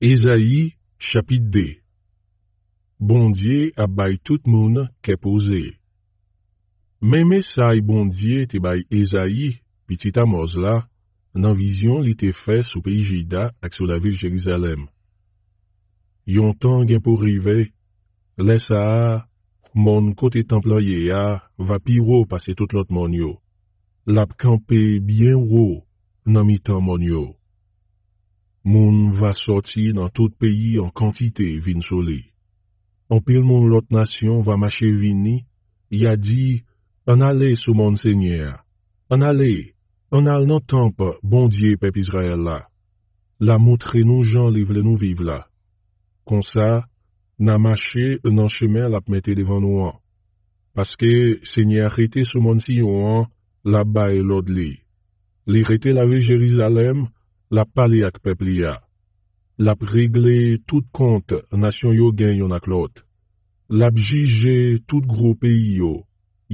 Ezaï, chapit 2 Bondye ap bay tout moun kepoze. Meme sa e bondye te bay Ezaï, pitit Amoz la, nan vizyon li te fe soupe Ijida ak sou la vil Jelizalem. Yon tan gen pou rive, lesa a, moun kote templan ye a, vapi ro pase tout lot moun yo. Lap kampe byen ro nan mi tan moun yo. Moun va sortir dans tout pays en quantité, vin En En pile, moun lot nation va marcher vini, dit, a dit, sous mon sous mon Seigneur. »« en aller, al nan bon Dieu, peuple Israël la. La moutre nous gens nous nous vivre là. Comme ça, na nan dans chemin la pmete devant nous. Hein. Parce que Seigneur rete sous mon si la baille l'autre li. Li rete la vie Jérusalem. » Lap pale ak pepli ya. Lap regle tout kont nasyon yo gen yon ak lot. Lap jige tout gro peyi yo.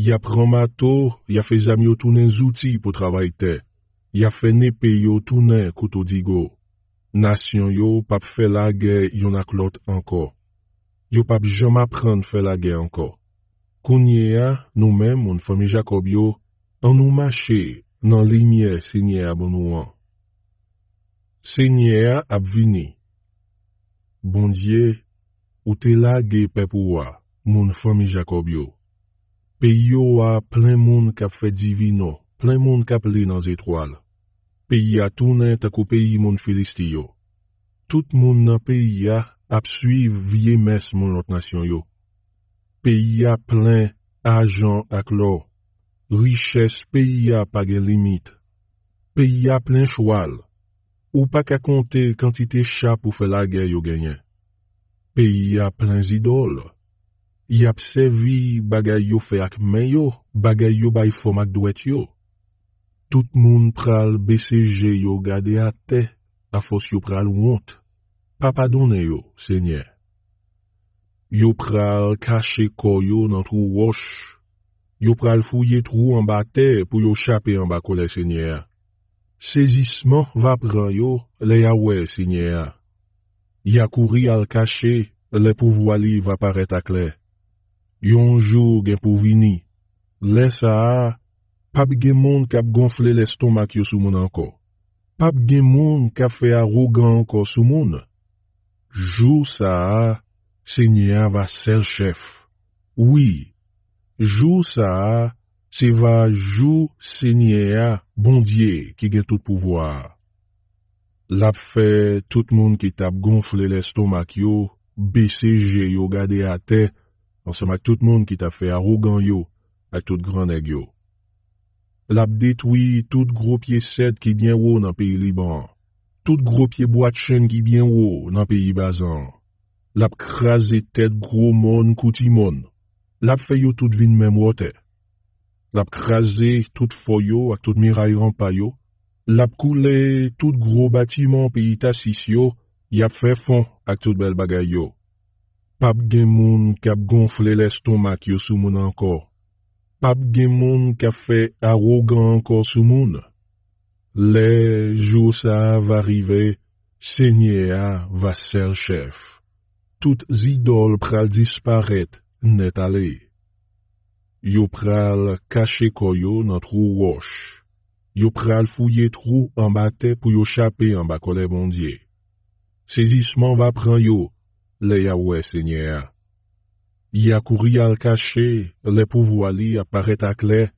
Yap ramato, yap fe zamyo tounen zouti pou travayte. Yap fene peyo tounen koutou digo. Nasyon yo pap felage yon ak lot anko. Yo pap joma pran felage anko. Kounye ya nou men moun fome Jakob yo, an nou mache nan limye sinye a bon ou an. Senye a ap vini. Bondye, ou te la ge pep ou a, moun fami Jakob yo. Pe yo a plen moun ka fe divino, plen moun ka ple nan zet wale. Pe ya tou net ak ou peyi moun felisti yo. Tout moun nan pe ya ap suive vie mes moun lotnasyon yo. Pe ya plen ajan ak lo. Riches pe ya page limit. Pe ya plen chwal. Ou pa ka konte kantite cha pou fe la gen yo genyen. Peyi ya plen zidol. Ya psevi bagay yo fe ak men yo, bagay yo bay fom ak dwet yo. Tout moun pral beseje yo gade a te, a fos yo pral wont. Pa padone yo, senye. Yo pral kache koyo nan tru wosh. Yo pral fouye tru an ba te pou yo chape an ba kole senye a. Sezisman va pran yo le yawe, sinye a. Yakouri al kache, le pou voali va pare takle. Yonjou gen pou vini. Le sa a, pap gen moun kap gonfle lestomak yo sou moun anko. Pap gen moun kap fe a rogan anko sou moun. Jou sa a, sinye a va sel chef. Oui, jou sa a, Se va jou se nye a bondye ki gen tout pouvoar. Lap fe tout moun ki tap gonfle l'estomak yo, beseje yo gade ate, ansama tout moun ki tap fe arogan yo, ak tout graneg yo. Lap detwi tout gro pye sed ki bien wo nan peyi Liban, tout gro pye boat chen ki bien wo nan peyi Bazan. Lap kraze tet gro moun kouti moun. Lap fe yo tout vin men mwotey. l ap kraze tout foyo ak tout miray rampayo, l ap koule tout gro batiman pi ita sisyo, y ap fe fon ak tout bel bagayo. Pap gen moun kap gonfle l estomak yo sou moun anko, pap gen moun kap fe arogan anko sou moun. Le jou sa va rive, se nye a va ser chef. Tout zidol pral disparet net ale. Ils caché le dans le trou roche. Ils fouillé trou en bateau pour chaper en bas comme les bandits. saisissement va prendre le Yahweh seigneur. Ils ont couru le pouvoir les pouvoirs à clé.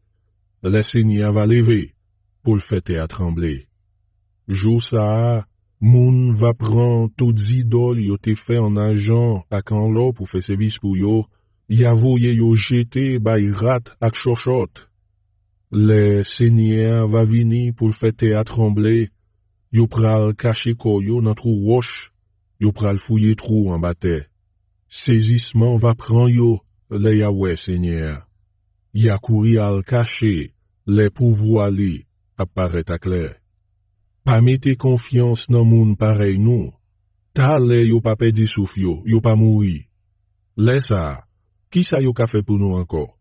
Le seigneur va lever pour le à trembler. Josa, le va prendre toutes les idoles qui ont été en agent à Kanlo pour faire service pour eux. Yavouye yo jete bay rat ak chochot. Le seigneur va vini pou fete a tremblé. yo pral kache koyo nan trou roche. yo pral fouye trou en bate. Sezisman va pran yo, le Yahweh Y'a Yakouri al kache, le pou li, ap à clair. Pa mette confiance nan moun parey nou, ta le yo pa pedi souf yo, yo pa mouri. ki sa yo ka fe pou nou anko.